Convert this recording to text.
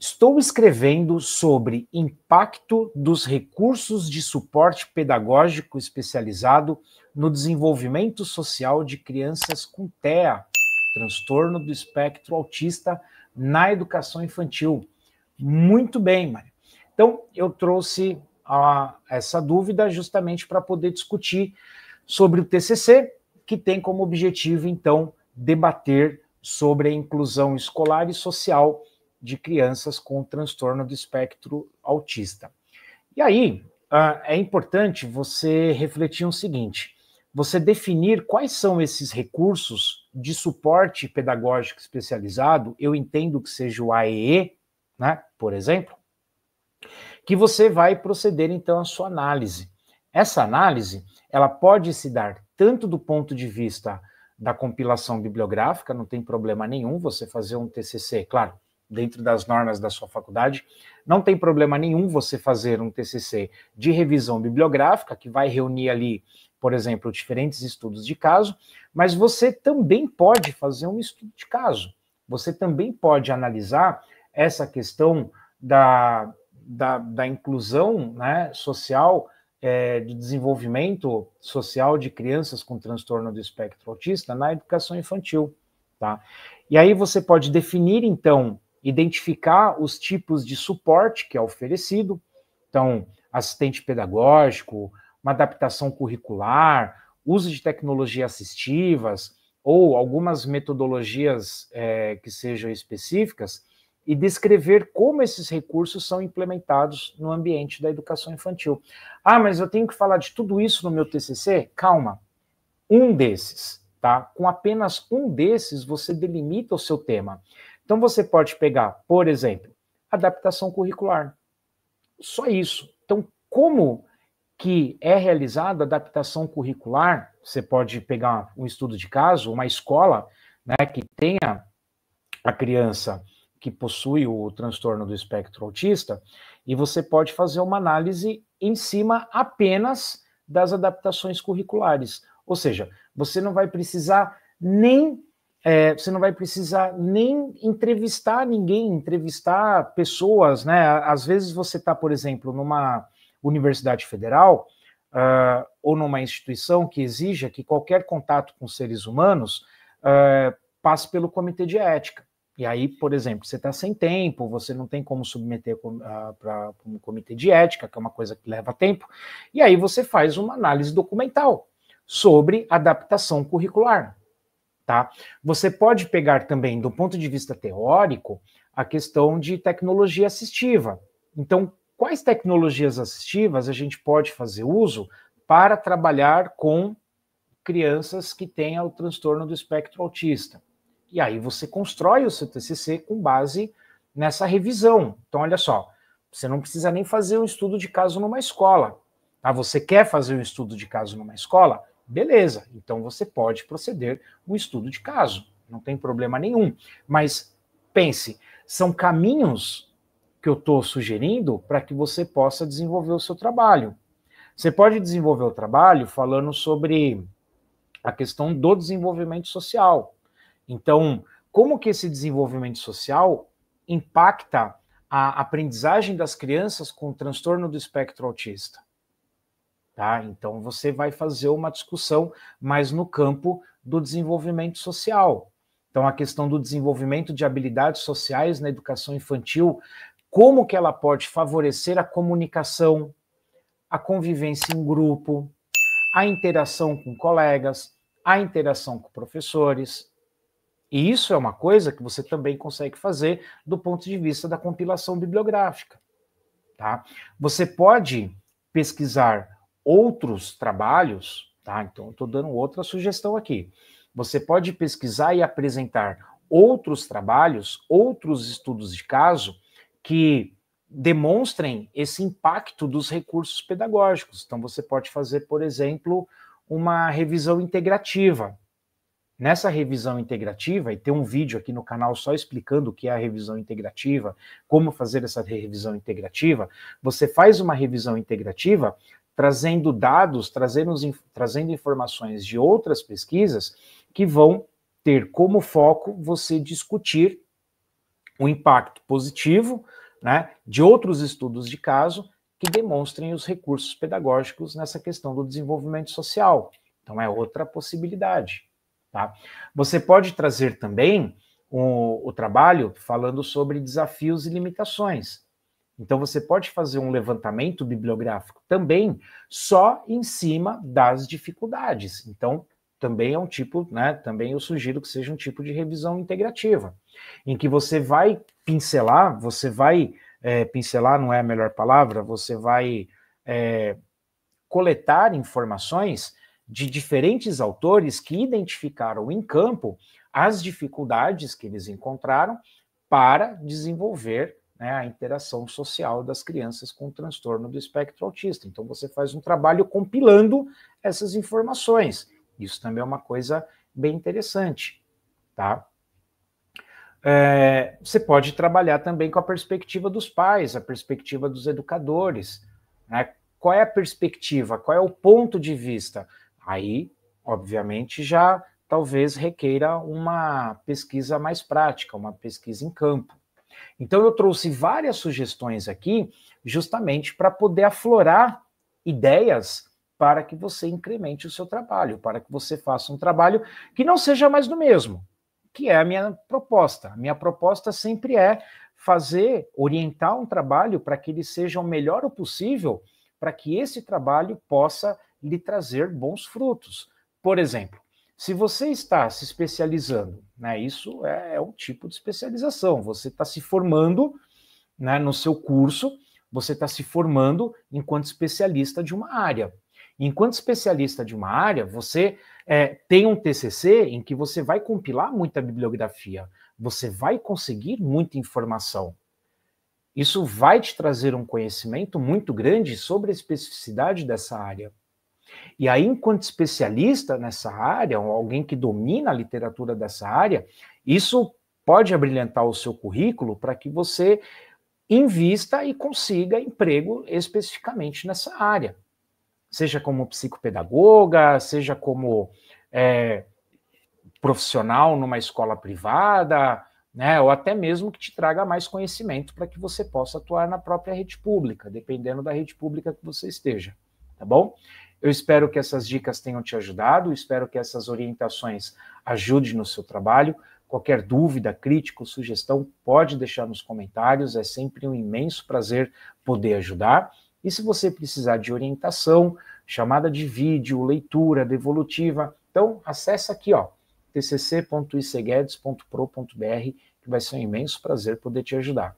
Estou escrevendo sobre impacto dos recursos de suporte pedagógico especializado no desenvolvimento social de crianças com TEA, transtorno do espectro autista, na educação infantil. Muito bem, Mário. Então, eu trouxe a, essa dúvida justamente para poder discutir sobre o TCC, que tem como objetivo, então, debater sobre a inclusão escolar e social de crianças com transtorno do espectro autista. E aí, ah, é importante você refletir o seguinte: você definir quais são esses recursos de suporte pedagógico especializado, eu entendo que seja o AEE, né, por exemplo, que você vai proceder então à sua análise. Essa análise, ela pode se dar tanto do ponto de vista da compilação bibliográfica, não tem problema nenhum você fazer um TCC, claro, dentro das normas da sua faculdade. Não tem problema nenhum você fazer um TCC de revisão bibliográfica, que vai reunir ali, por exemplo, diferentes estudos de caso, mas você também pode fazer um estudo de caso. Você também pode analisar essa questão da, da, da inclusão né, social, é, de desenvolvimento social de crianças com transtorno do espectro autista na educação infantil. Tá? E aí você pode definir, então, identificar os tipos de suporte que é oferecido, então, assistente pedagógico, uma adaptação curricular, uso de tecnologias assistivas ou algumas metodologias é, que sejam específicas e descrever como esses recursos são implementados no ambiente da educação infantil. Ah, mas eu tenho que falar de tudo isso no meu TCC? Calma. Um desses, tá? Com apenas um desses você delimita o seu tema. Então você pode pegar, por exemplo, adaptação curricular. Só isso. Então, como que é realizada adaptação curricular? Você pode pegar um estudo de caso, uma escola né, que tenha a criança que possui o transtorno do espectro autista, e você pode fazer uma análise em cima apenas das adaptações curriculares. Ou seja, você não vai precisar nem é, você não vai precisar nem entrevistar ninguém, entrevistar pessoas, né? Às vezes você está, por exemplo, numa universidade federal uh, ou numa instituição que exija que qualquer contato com seres humanos uh, passe pelo comitê de ética. E aí, por exemplo, você está sem tempo, você não tem como submeter ah, para um comitê de ética, que é uma coisa que leva tempo, e aí você faz uma análise documental sobre adaptação curricular tá? Você pode pegar também, do ponto de vista teórico, a questão de tecnologia assistiva. Então, quais tecnologias assistivas a gente pode fazer uso para trabalhar com crianças que tenham o transtorno do espectro autista? E aí você constrói o seu TCC com base nessa revisão. Então, olha só, você não precisa nem fazer um estudo de caso numa escola. Tá? Você quer fazer um estudo de caso numa escola? Beleza, então você pode proceder um estudo de caso, não tem problema nenhum. Mas pense, são caminhos que eu estou sugerindo para que você possa desenvolver o seu trabalho. Você pode desenvolver o trabalho falando sobre a questão do desenvolvimento social. Então, como que esse desenvolvimento social impacta a aprendizagem das crianças com transtorno do espectro autista? Tá? Então você vai fazer uma discussão mais no campo do desenvolvimento social. Então a questão do desenvolvimento de habilidades sociais na educação infantil, como que ela pode favorecer a comunicação, a convivência em grupo, a interação com colegas, a interação com professores. E isso é uma coisa que você também consegue fazer do ponto de vista da compilação bibliográfica, tá? Você pode pesquisar outros trabalhos, tá? Então, estou dando outra sugestão aqui. Você pode pesquisar e apresentar outros trabalhos, outros estudos de caso que demonstrem esse impacto dos recursos pedagógicos. Então, você pode fazer, por exemplo, uma revisão integrativa. Nessa revisão integrativa, e tem um vídeo aqui no canal só explicando o que é a revisão integrativa, como fazer essa revisão integrativa, você faz uma revisão integrativa trazendo dados, trazendo, trazendo informações de outras pesquisas que vão ter como foco você discutir o impacto positivo né, de outros estudos de caso que demonstrem os recursos pedagógicos nessa questão do desenvolvimento social. Então, é outra possibilidade. Tá? Você pode trazer também o, o trabalho falando sobre desafios e limitações. Então você pode fazer um levantamento bibliográfico também só em cima das dificuldades. Então também é um tipo, né? Também eu sugiro que seja um tipo de revisão integrativa, em que você vai pincelar, você vai é, pincelar não é a melhor palavra, você vai é, coletar informações de diferentes autores que identificaram em campo as dificuldades que eles encontraram para desenvolver né, a interação social das crianças com transtorno do espectro autista. Então, você faz um trabalho compilando essas informações. Isso também é uma coisa bem interessante, tá? É, você pode trabalhar também com a perspectiva dos pais, a perspectiva dos educadores. Né? Qual é a perspectiva? Qual é o ponto de vista? Aí, obviamente, já talvez requeira uma pesquisa mais prática, uma pesquisa em campo. Então, eu trouxe várias sugestões aqui, justamente para poder aflorar ideias para que você incremente o seu trabalho, para que você faça um trabalho que não seja mais do mesmo, que é a minha proposta. A minha proposta sempre é fazer, orientar um trabalho para que ele seja o melhor possível, para que esse trabalho possa lhe trazer bons frutos. Por exemplo, se você está se especializando, né, isso é, é um tipo de especialização, você está se formando né, no seu curso, você está se formando enquanto especialista de uma área. Enquanto especialista de uma área, você é, tem um TCC em que você vai compilar muita bibliografia, você vai conseguir muita informação. Isso vai te trazer um conhecimento muito grande sobre a especificidade dessa área. E aí, enquanto especialista nessa área, ou alguém que domina a literatura dessa área, isso pode abrilhantar o seu currículo para que você invista e consiga emprego especificamente nessa área. Seja como psicopedagoga, seja como é, profissional numa escola privada, né, ou até mesmo que te traga mais conhecimento para que você possa atuar na própria rede pública, dependendo da rede pública que você esteja, tá bom? Eu espero que essas dicas tenham te ajudado, espero que essas orientações ajudem no seu trabalho. Qualquer dúvida, crítica, sugestão, pode deixar nos comentários. É sempre um imenso prazer poder ajudar. E se você precisar de orientação, chamada de vídeo, leitura, devolutiva, então acessa aqui, ó, tcc.icguedes.pro.br, que vai ser um imenso prazer poder te ajudar.